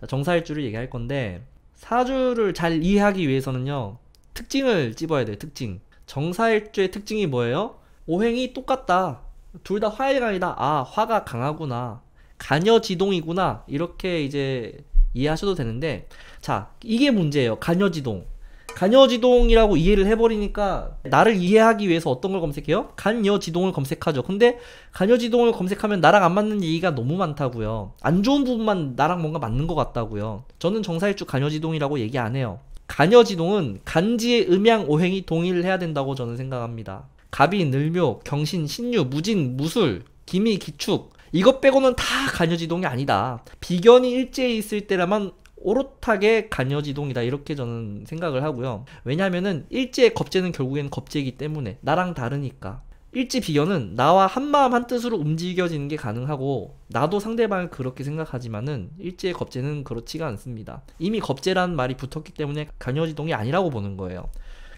자, 정사일주를 얘기할 건데 사주를 잘 이해하기 위해서는요 특징을 찝어야 돼요 특징 정사일주의 특징이 뭐예요? 오행이 똑같다 둘 다 화해강이다 아 화가 강하구나 간여지동이구나 이렇게 이제 이해하셔도 되는데 자 이게 문제예요 간여지동 간여지동이라고 이해를 해버리니까 나를 이해하기 위해서 어떤 걸 검색해요? 간여지동을 검색하죠. 근데 간여지동을 검색하면 나랑 안 맞는 얘기가 너무 많다고요. 안 좋은 부분만 나랑 뭔가 맞는 것 같다고요. 저는 정사일주 간여지동이라고 얘기 안 해요. 간여지동은 간지의 음양 오행이 동일해야 된다고 저는 생각합니다. 갑이 늘묘, 경신, 신유, 무진, 무술, 기미, 기축 이것 빼고는 다 간여지동이 아니다. 비견이 일제에 있을 때라만 오롯하게 간여지동이다 이렇게 저는 생각을 하고요. 왜냐하면은 일제의 겁제는 결국엔 겁제이기 때문에 나랑 다르니까 일지 비견은 나와 한마음 한뜻으로 움직여지는 게 가능하고 나도 상대방을 그렇게 생각하지만은 일제의 겁제는 그렇지가 않습니다. 이미 겁제라는 말이 붙었기 때문에 간여지동이 아니라고 보는 거예요.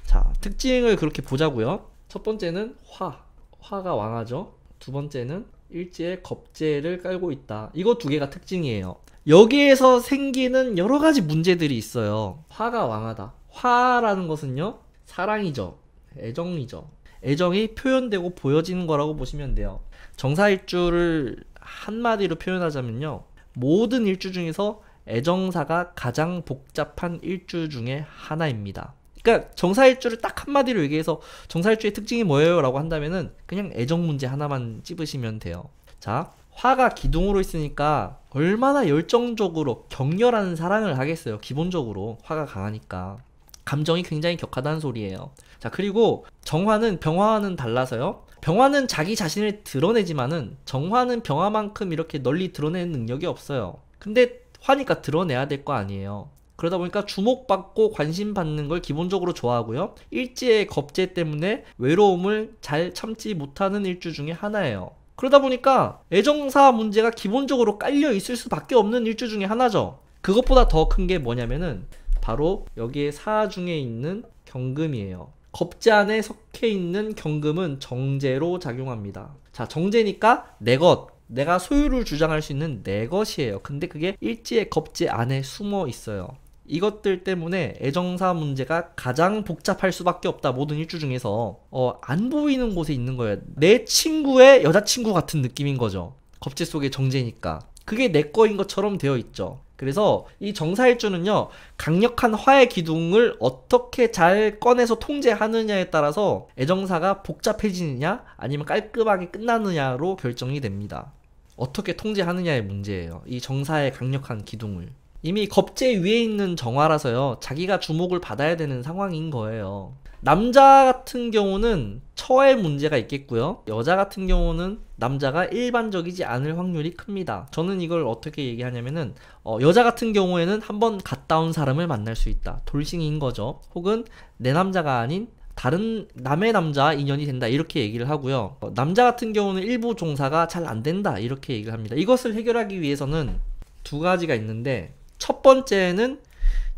자 특징을 그렇게 보자고요. 첫 번째는 화 화가 왕하죠. 두 번째는 일제의 겁제를 깔고 있다. 이거 두 개가 특징이에요. 여기에서 생기는 여러 가지 문제들이 있어요. 화가 왕하다. 화라는 것은요, 사랑이죠. 애정이죠. 애정이 표현되고 보여지는 거라고 보시면 돼요. 정사일주를 한마디로 표현하자면요. 모든 일주 중에서 애정사가 가장 복잡한 일주 중에 하나입니다. 그러니까 정사일주를 딱 한마디로 얘기해서 정사일주의 특징이 뭐예요? 라고 한다면은 그냥 애정 문제 하나만 찝으시면 돼요. 자, 화가 기둥으로 있으니까 얼마나 열정적으로 격렬한 사랑을 하겠어요. 기본적으로 화가 강하니까. 감정이 굉장히 격하다는 소리예요. 자, 그리고 정화는 병화와는 달라서요. 병화는 자기 자신을 드러내지만은 정화는 병화만큼 이렇게 널리 드러내는 능력이 없어요. 근데 화니까 드러내야 될 거 아니에요. 그러다 보니까 주목받고 관심 받는 걸 기본적으로 좋아하고요. 일지의 겁제 때문에 외로움을 잘 참지 못하는 일주 중에 하나예요. 그러다 보니까 애정사 문제가 기본적으로 깔려 있을 수밖에 없는 일주 중에 하나죠. 그것보다 더 큰 게 뭐냐면은 바로 여기에 사 중에 있는 경금이에요. 겁지 안에 속해 있는 경금은 정제로 작용합니다. 자, 정제니까 내 것, 내가 소유를 주장할 수 있는 내 것이에요. 근데 그게 일지의 겁지 안에 숨어 있어요. 이것들 때문에 애정사 문제가 가장 복잡할 수밖에 없다. 모든 일주 중에서 어, 안 보이는 곳에 있는 거예요. 내 친구의 여자친구 같은 느낌인 거죠. 겁제 속의 정제니까. 그게 내 거인 것처럼 되어 있죠. 그래서 이 정사일주는요, 강력한 화의 기둥을 어떻게 잘 꺼내서 통제하느냐에 따라서 애정사가 복잡해지느냐, 아니면 깔끔하게 끝나느냐로 결정이 됩니다. 어떻게 통제하느냐의 문제예요. 이 정사의 강력한 기둥을. 이미 겁제 위에 있는 정화라서요. 자기가 주목을 받아야 되는 상황인 거예요. 남자 같은 경우는 처의 문제가 있겠고요. 여자 같은 경우는 남자가 일반적이지 않을 확률이 큽니다. 저는 이걸 어떻게 얘기하냐면은 어, 여자 같은 경우에는 한번 갔다 온 사람을 만날 수 있다. 돌싱인 거죠. 혹은 내 남자가 아닌 다른 남의 남자 인연이 된다 이렇게 얘기를 하고요. 어, 남자 같은 경우는 일부 종사가 잘 안 된다 이렇게 얘기를 합니다. 이것을 해결하기 위해서는 두 가지가 있는데 첫 번째는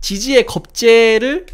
지지의 겁제를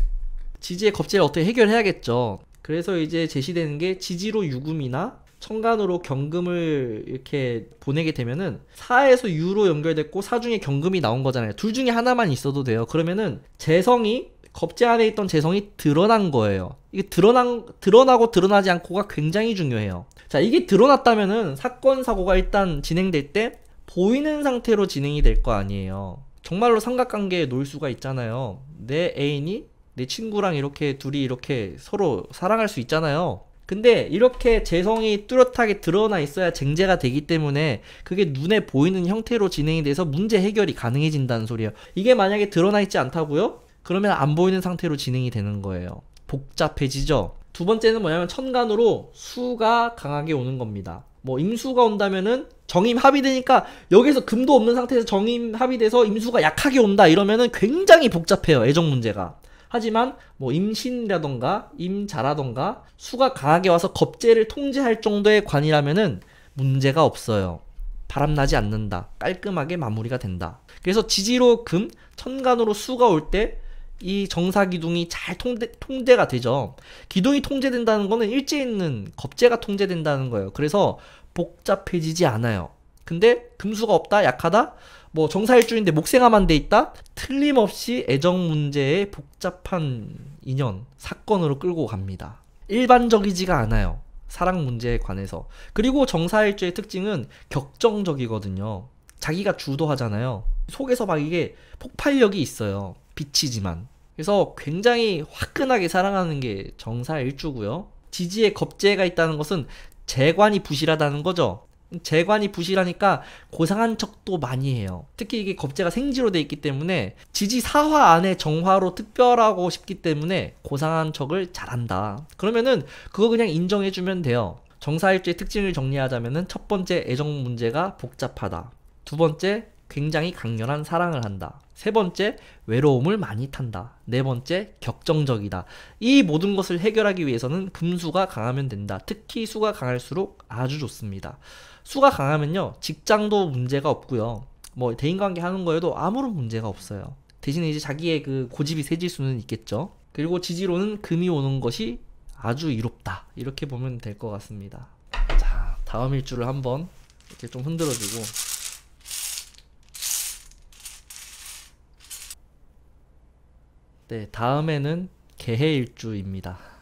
지지의 겁재를 어떻게 해결해야겠죠. 그래서 이제 제시되는 게 지지로 유금이나 청간으로 경금을 이렇게 보내게 되면은 4에서 유로 연결됐고 4 중에 경금이 나온 거잖아요. 둘 중에 하나만 있어도 돼요. 그러면은 재성이 겁제 안에 있던 재성이 드러난 거예요. 이게 드러난 드러나고 드러나지 않고가 굉장히 중요해요. 자, 이게 드러났다면은 사건 사고가 일단 진행될 때 보이는 상태로 진행이 될 거 아니에요. 정말로 삼각관계에 놓일 수가 있잖아요. 내 애인이 내 친구랑 이렇게 둘이 이렇게 서로 사랑할 수 있잖아요. 근데 이렇게 재성이 뚜렷하게 드러나 있어야 쟁제가 되기 때문에 그게 눈에 보이는 형태로 진행이 돼서 문제 해결이 가능해진다는 소리예요. 이게 만약에 드러나 있지 않다고요? 그러면 안 보이는 상태로 진행이 되는 거예요. 복잡해지죠. 두 번째는 뭐냐면 천간으로 수가 강하게 오는 겁니다. 뭐 임수가 온다면은 정임 합의되니까 여기서 금도 없는 상태에서 정임 합의돼서 임수가 약하게 온다 이러면은 굉장히 복잡해요 애정 문제가 하지만 뭐 임신이라던가 임자라던가 수가 강하게 와서 겁제를 통제할 정도의 관이라면은 문제가 없어요 바람나지 않는다 깔끔하게 마무리가 된다 그래서 지지로 금 천간으로 수가 올때 이 정사 기둥이 잘 통제, 통제가 되죠. 기둥이 통제된다는 거는 일제 있는 겁재가 통제된다는 거예요. 그래서 복잡해지지 않아요. 근데 금수가 없다, 약하다, 뭐 정사일주인데 목생함만돼 있다, 틀림없이 애정 문제의 복잡한 인연, 사건으로 끌고 갑니다. 일반적이지가 않아요. 사랑 문제에 관해서. 그리고 정사일주의 특징은 격정적이거든요. 자기가 주도하잖아요. 속에서 막 이게 폭발력이 있어요. 빛이지만 그래서 굉장히 화끈하게 사랑하는 게 정사 일주고요. 지지에 겁재가 있다는 것은 재관이 부실하다는 거죠. 재관이 부실하니까 고상한 척도 많이 해요. 특히 이게 겁재가 생지로 돼 있기 때문에 지지 사화 안에 정화로 특별하고 싶기 때문에 고상한 척을 잘한다. 그러면은 그거 그냥 인정해주면 돼요. 정사일주의 특징을 정리하자면은 첫 번째 애정 문제가 복잡하다. 두 번째 굉장히 강렬한 사랑을 한다. 세 번째, 외로움을 많이 탄다. 네 번째, 격정적이다. 이 모든 것을 해결하기 위해서는 금수가 강하면 된다. 특히 수가 강할수록 아주 좋습니다. 수가 강하면요, 직장도 문제가 없고요. 뭐 대인관계 하는 거에도 아무런 문제가 없어요. 대신에 이제 자기의 그 고집이 세질 수는 있겠죠. 그리고 지지로는 금이 오는 것이 아주 이롭다. 이렇게 보면 될 것 같습니다. 자, 다음 일주를 한번 이렇게 좀 흔들어주고 네, 다음에는 개해일주입니다.